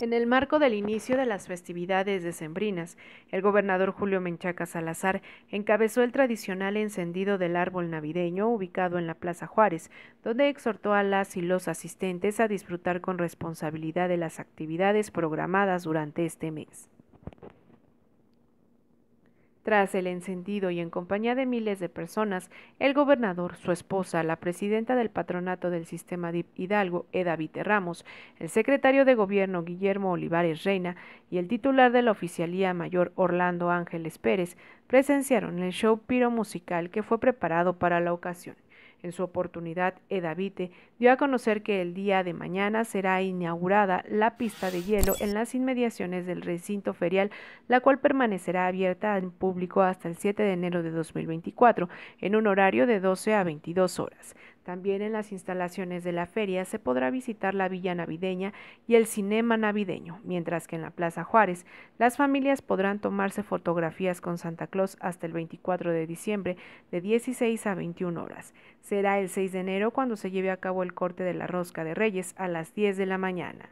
En el marco del inicio de las festividades decembrinas, el gobernador Julio Menchaca Salazar encabezó el tradicional encendido del árbol navideño ubicado en la Plaza Juárez, donde exhortó a las y los asistentes a disfrutar con responsabilidad de las actividades programadas durante este mes. Tras el encendido y en compañía de miles de personas, el gobernador, su esposa, la presidenta del patronato del sistema de Hidalgo, Eda Vite Ramos, el secretario de gobierno Guillermo Olivares Reina y el titular de la oficialía mayor Orlando Ángeles Pérez presenciaron el show musical que fue preparado para la ocasión. En su oportunidad, Edavite dio a conocer que el día de mañana será inaugurada la pista de hielo en las inmediaciones del recinto ferial, la cual permanecerá abierta al público hasta el 7 de enero de 2024, en un horario de 12 a 22 horas. También en las instalaciones de la feria se podrá visitar la Villa Navideña y el Cinema Navideño, mientras que en la Plaza Juárez las familias podrán tomarse fotografías con Santa Claus hasta el 24 de diciembre de 16 a 21 horas. Será el 6 de enero cuando se lleve a cabo el corte de la rosca de Reyes a las 10 de la mañana.